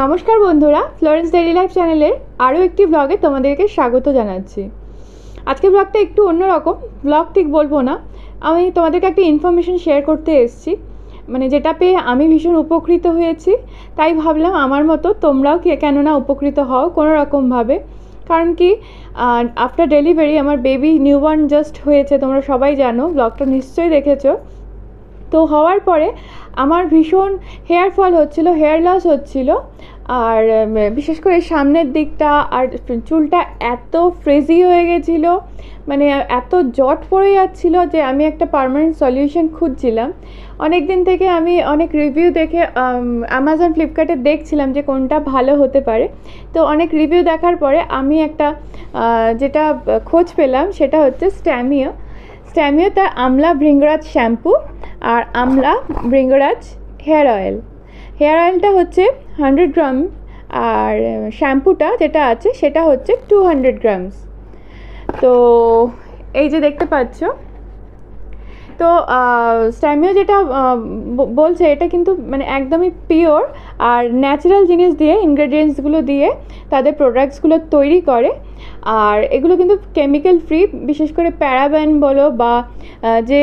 নমস্কার বন্ধুরা Florence daily life চ্যানেলের আরও একটি ব্লগে তোমাদেরকে স্বাগত জানাচ্ছি আজকে ব্লগটা একটু অন্যরকম ব্লগ ঠিক বলবো না আমি তোমাদেরকে একটা ইনফরমেশন শেয়ার করতে এসেছি মানে যেটা পেয়ে আমি ভীষণ উপকৃত হয়েছি তাই ভাবলাম আমার মতো তোমরাও কেন না উপকৃত হও কোনো রকমভাবে কারণ কি আফটার ডেলিভারি আমার বেবি নিউবর্ন জাস্ট হয়েছে তোমরা সবাই জানো ব্লগটা নিশ্চয়ই দেখেছ তো হওয়ার পরে আমার ভীষণ হেয়ার ফল হচ্ছিল হেয়ার লস হচ্ছিল আর বিশেষ করে সামনের দিকটা আর চুলটা এত ফ্রেজি হয়ে গেছিলো মানে এত জট পড়ে যাচ্ছিল যে আমি একটা পারমানেন্ট সলিউশন খুঁজছিলাম অনেক দিন থেকে আমি অনেক রিভিউ দেখে অ্যামাজন ফ্লিপকার্টে দেখছিলাম যে কোনটা ভালো হতে পারে তো অনেক রিভিউ দেখার পরে আমি একটা যেটা খোঁজ পেলাম সেটা হচ্ছে স্ট্যামিও স্ট্যামিও তার আমলা ভৃঙ্গরাজ শ্যাম্পু আর আমলা ভৃঙ্গরাজ হেয়ার অয়েল হেয়ার অয়েলটা হচ্ছে হান্ড্রেড গ্রাম আর শ্যাম্পুটা যেটা আছে সেটা হচ্ছে টু হান্ড্রেড গ্রামস তো এই যে দেখতে পাচ্ছ তো স্ট্যামিও যেটা বলছে এটা কিন্তু মানে একদমই পিওর আর ন্যাচারাল জিনিস দিয়ে ইনগ্রেডিয়েন্টসগুলো দিয়ে তাদের প্রোডাক্টসগুলো তৈরি করে আর এগুলো কিন্তু কেমিক্যাল ফ্রি বিশেষ করে প্যারাবেন বলো বা যে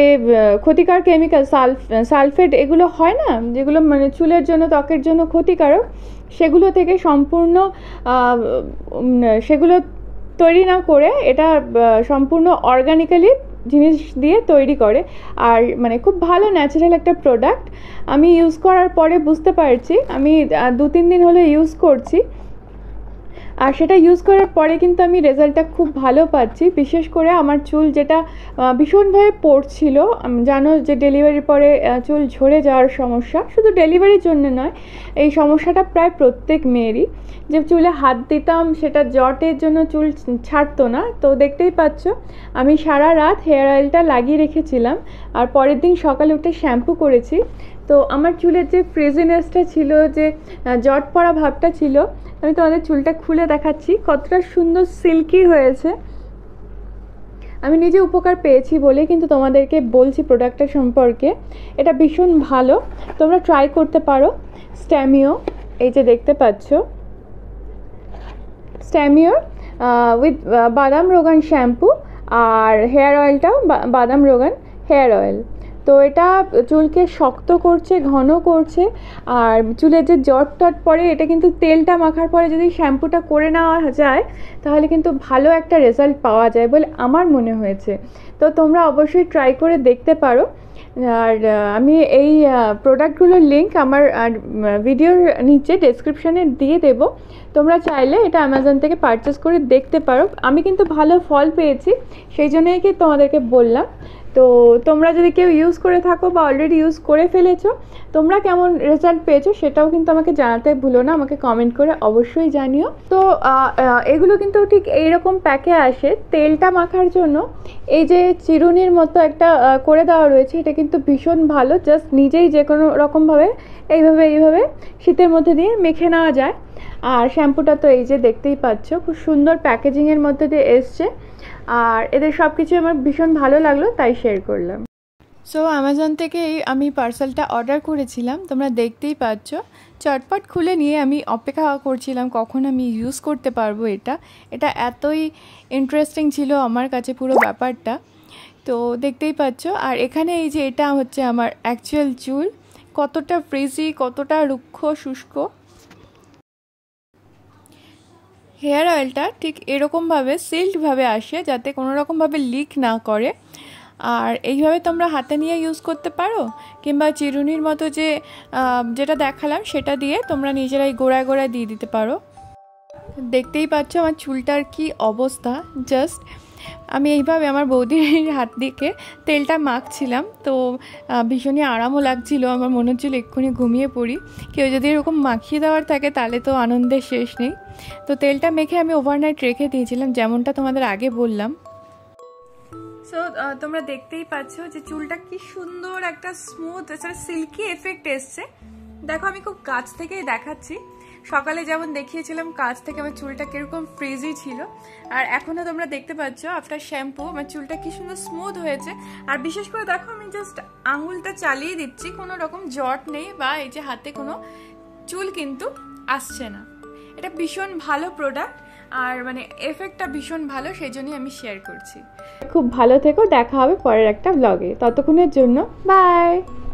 ক্ষতিকার কেমিক্যাল সালফ সালফেট এগুলো হয় না যেগুলো মানে চুলের জন্য ত্বকের জন্য ক্ষতিকারক সেগুলো থেকে সম্পূর্ণ সেগুলো তৈরি না করে এটা সম্পূর্ণ অর্গানিক্যালি জিনিস দিয়ে তৈরি করে আর মানে খুব ভালো ন্যাচারাল একটা প্রোডাক্ট আমি ইউজ করার পরে বুঝতে পারছি আমি দু তিন দিন হলো ইউজ করছি আর সেটা ইউজ করার পরে কিন্তু আমি রেজাল্টটা খুব ভালো পাচ্ছি বিশেষ করে আমার চুল যেটা ভীষণভাবে পড়ছিল জানো যে ডেলিভারির পরে চুল ঝরে যাওয়ার সমস্যা শুধু ডেলিভারির জন্য নয় এই সমস্যাটা প্রায় প্রত্যেক মেয়েরই যে চুলে হাত দিতাম সেটা জটের জন্য চুল ছাড়তো না তো দেখতেই পাচ্ছ আমি সারা রাত হেয়ার অয়েলটা লাগিয়ে রেখেছিলাম আর পরের দিন সকালে উঠে শ্যাম্পু করেছি তো আমার চুলের যে ফ্রেজিনেসটা ছিল যে জট পড়া ভাবটা ছিল আমি তোমাদের চুলটা খুলে দেখাচ্ছি কতটা সুন্দর সিল্কি হয়েছে আমি নিজে উপকার পেয়েছি বলে কিন্তু তোমাদেরকে বলছি প্রোডাক্টটা সম্পর্কে এটা ভীষণ ভালো তোমরা ট্রাই করতে পারো স্ট্যামিও এই যে দেখতে পাচ্ছ স্ট্যামিও উইথ বাদাম রোগান শ্যাম্পু আর হেয়ার অয়েলটাও বাদাম রোগান হেয়ার অয়েল তো এটা চুলকে শক্ত করছে ঘন করছে আর চুলের যে জট টট পরে এটা কিন্তু তেলটা মাখার পরে যদি শ্যাম্পুটা করে নেওয়া যায় তাহলে কিন্তু ভালো একটা রেজাল্ট পাওয়া যায় বলে আমার মনে হয়েছে তো তোমরা অবশ্যই ট্রাই করে দেখতে পারো আর আমি এই প্রোডাক্টগুলোর লিঙ্ক আমার ভিডিওর নিচে ডেসক্রিপশানে দিয়ে দেব তোমরা চাইলে এটা অ্যামাজন থেকে পারচেস করে দেখতে পারো আমি কিন্তু ভালো ফল পেয়েছি সেই জন্যই কি তোমাদেরকে বললাম তো তোমরা যদি কেউ ইউজ করে থাকো বা অলরেডি ইউজ করে ফেলেছো তোমরা কেমন রেজাল্ট পেয়েছো সেটাও কিন্তু আমাকে জানাতে ভুলো না আমাকে কমেন্ট করে অবশ্যই জানিও তো এগুলো কিন্তু ঠিক এইরকম প্যাকে আসে তেলটা মাখার জন্য এই যে চিরুনির মতো একটা করে দেওয়া রয়েছে এটা কিন্তু ভীষণ ভালো জাস্ট নিজেই যে কোনো রকমভাবে এইভাবে এইভাবে শীতের মধ্যে দিয়ে মেখে নেওয়া যায় আর শ্যাম্পুটা তো এই যে দেখতেই পাচ্ছ খুব সুন্দর প্যাকেজিংয়ের মধ্যে দিয়ে এসছে আর এদের সব কিছু আমার ভীষণ ভালো লাগলো তাই শেয়ার করলাম সো অ্যামাজন থেকে আমি পার্সেলটা অর্ডার করেছিলাম তোমরা দেখতেই পাচ্ছ চটপট খুলে নিয়ে আমি অপেক্ষা করছিলাম কখন আমি ইউজ করতে পারবো এটা এটা এতই ইন্টারেস্টিং ছিল আমার কাছে পুরো ব্যাপারটা তো দেখতেই পাচ্ছ আর এখানে এই যে এটা হচ্ছে আমার অ্যাকচুয়াল চুল কতটা ফ্রিজি কতটা রুক্ষ শুষ্ক হেয়ার অয়েলটা ঠিক এরকমভাবে সিল্ডভাবে আসে যাতে কোনো রকমভাবে লিক না করে আর এইভাবে তোমরা হাতে নিয়ে ইউজ করতে পারো কিংবা চিরুনির মতো যে যেটা দেখালাম সেটা দিয়ে তোমরা নিজেরাই গোড়ায় গোড়ায় দিয়ে দিতে পারো দেখতেই পাচ্ছ আমার চুলটার কি অবস্থা জাস্ট আমি এইভাবে আমার বৌদির হাত দিকে তেলটা মাখছিলাম তো ভীষণই আরামও লাগছিল আমার মনে হচ্ছিল এক্ষুনি ঘুমিয়ে পড়ি কেউ যদি এরকম মাখিয়ে দেওয়ার থাকে তাহলে তো আনন্দের শেষ নেই তো তেলটা মেখে আমি ওভারনাইট রেখে দিয়েছিলাম যেমনটা তোমাদের আগে বললাম সো তোমরা দেখতেই পাচ্ছ যে চুলটা কি সুন্দর একটা স্মুথ এছাড়া সিল্কি এফেক্ট এসছে দেখো আমি খুব কাছ থেকেই দেখাচ্ছি সকালে যেমন দেখিয়েছিলাম কাজ থেকে আমার চুলটা কীরকম ফ্রিজি ছিল আর এখনও তোমরা দেখতে পাচ্ছ আফটার শ্যাম্পু আমার চুলটা কি সুন্দর স্মুথ হয়েছে আর বিশেষ করে দেখো আমি জাস্ট আঙুলটা চালিয়ে দিচ্ছি কোনো রকম জট নেই বা এই যে হাতে কোনো চুল কিন্তু আসছে না এটা ভীষণ ভালো প্রোডাক্ট আর মানে এফেক্টটা ভীষণ ভালো সেই জন্যই আমি শেয়ার করছি খুব ভালো থেকো দেখা হবে পরের একটা ব্লগে ততক্ষণের জন্য বাই